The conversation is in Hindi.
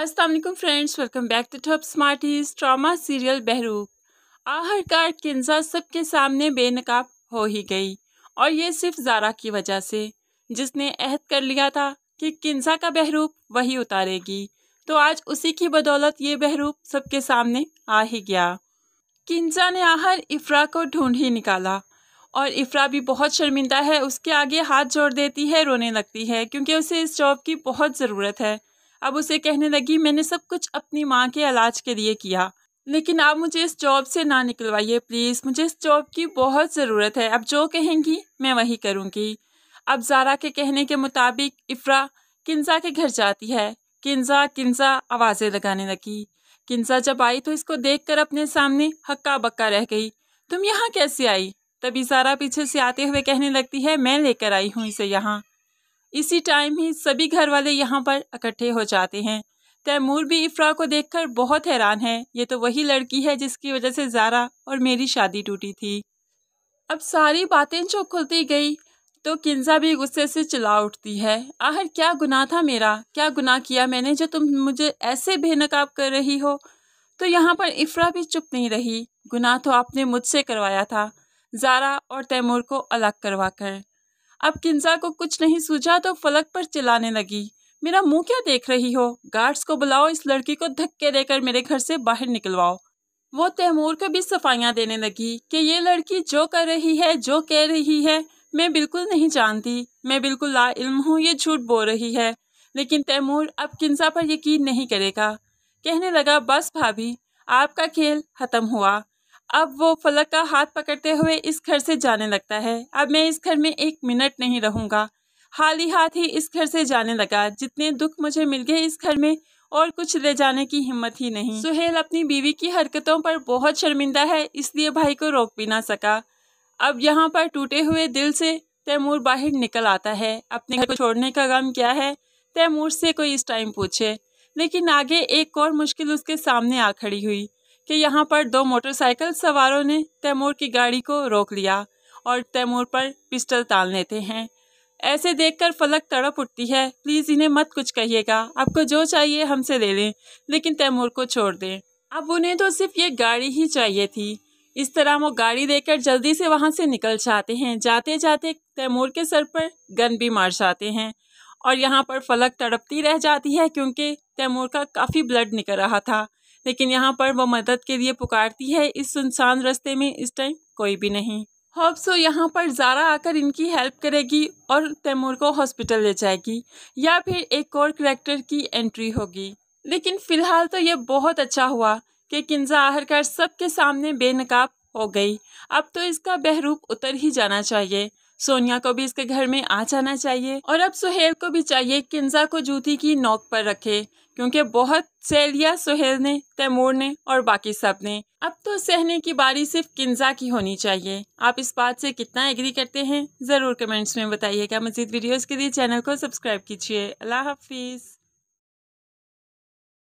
Aslam friends welcome back to top smarties drama serial Bahroop आखिरकार किन्जा सबके सामने बेनकाब हो ही गई और ये सिर्फ जारा की वजह से जिसने अहद कर लिया था कि किन्जा का बहरूप वही उतारेगी तो आज उसी की बदौलत ये बहरूप सबके सामने आ ही गया किन्जा ने आहर इफ्रा को ढूंढ ही निकाला और इफ्रा भी बहुत शर्मिंदा है उसके आगे हाथ जोड़ देती है रोने लगती है क्योंकि उसे इस जॉब की बहुत ज़रूरत है अब उसे कहने लगी मैंने सब कुछ अपनी माँ के इलाज के लिए किया लेकिन आप मुझे इस जॉब से ना निकलवाइए प्लीज़ मुझे इस जॉब की बहुत ज़रूरत है अब जो कहेंगी मैं वही करूँगी अब जारा के कहने के मुताबिक इफ्रा किन्जा के घर जाती है किन्जा किन्जा आवाज़ें लगाने लगी किन्जा जब आई तो इसको कर अपने सामने हक्का बक्का रह गई तुम यहाँ कैसे आई तभी सारा पीछे से आते हुए कहने लगती है मैं लेकर आई हूँ इसे यहाँ इसी टाइम ही सभी घर वाले यहाँ पर इकट्ठे हो जाते हैं तैमूर भी इफ्रा को देखकर बहुत हैरान है ये तो वही लड़की है जिसकी वजह से जारा और मेरी शादी टूटी थी अब सारी बातें जो खुलती गई तो किन्जा भी गुस्से से चिल्ला उठती है आखिर क्या गुनाह था मेरा क्या गुनाह किया मैंने जो तुम मुझे ऐसे बेनकाब कर रही हो तो यहाँ पर इफ्रा भी चुप नहीं रही गुनाह तो आपने मुझसे करवाया था जारा और तैमूर को अलग करवा कर अब किंजा को कुछ नहीं सूझा तो फलक पर चिल्लाने लगी मेरा मुंह क्या देख रही हो गार्ड्स को बुलाओ इस लड़की को धक्के देकर मेरे घर से बाहर निकलवाओ वो तैमूर को भी सफाइयाँ देने लगी कि ये लड़की जो कर रही है जो कह रही है मैं बिल्कुल नहीं जानती मैं बिल्कुल ला इल्म हूँ ये झूठ बोल रही है लेकिन तैमूर अब किंजा पर यकीन नहीं करेगा कहने लगा बस भाभी आपका खेल ख़त्म हुआ अब वो फलक का हाथ पकड़ते हुए इस घर से जाने लगता है अब मैं इस घर में एक मिनट नहीं रहूंगा हाल ही हाथ ही इस घर से जाने लगा जितने दुख मुझे मिल गए इस घर में और कुछ ले जाने की हिम्मत ही नहीं सुहेल अपनी बीवी की हरकतों पर बहुत शर्मिंदा है इसलिए भाई को रोक भी ना सका अब यहाँ पर टूटे हुए दिल से तैमूर बाहर निकल आता है अपने घर को छोड़ने का गम क्या है तैमूर से कोई इस टाइम पूछे लेकिन आगे एक और मुश्किल उसके सामने आ खड़ी हुई कि यहाँ पर दो मोटरसाइकिल सवारों ने तैमूर की गाड़ी को रोक लिया और तैमूर पर पिस्टल ताल लेते हैं ऐसे देखकर फलक तड़प उठती है प्लीज़ इन्हें मत कुछ कहिएगा आपको जो चाहिए हमसे ले लें लेकिन तैमूर को छोड़ दें अब उन्हें तो सिर्फ ये गाड़ी ही चाहिए थी इस तरह वो गाड़ी देकर जल्दी से वहाँ से निकल जाते हैं जाते जाते तैमूर के सर पर गन भी मार जाते हैं और यहाँ पर फलक तड़पती रह जाती है क्योंकि तैमूर का काफ़ी ब्लड निकल रहा था लेकिन यहाँ पर वो मदद के लिए पुकारती है इस सुनसान रस्ते में इस टाइम कोई भी नहीं होप्सो तो यहाँ पर जारा आकर इनकी हेल्प करेगी और तैमूर को हॉस्पिटल ले जाएगी या फिर एक और करेक्टर की एंट्री होगी लेकिन फ़िलहाल तो ये बहुत अच्छा हुआ कि किन्जा सब सबके सामने बेनकाब हो गई अब तो इसका बहरूप उतर ही जाना चाहिए सोनिया को भी इसके घर में आ जाना चाहिए और अब सुहेल को भी चाहिए किन्जा को जूती की नोक पर रखे क्योंकि बहुत सह लिया सुहेल ने तैमूर ने और बाकी सब ने अब तो सहने की बारी सिर्फ किन्जा की होनी चाहिए आप इस बात से कितना एग्री करते हैं ज़रूर कमेंट्स में बताइएगा मजीद वीडियोज़ के लिए चैनल को सब्सक्राइब कीजिए अल्लाह हाफिज़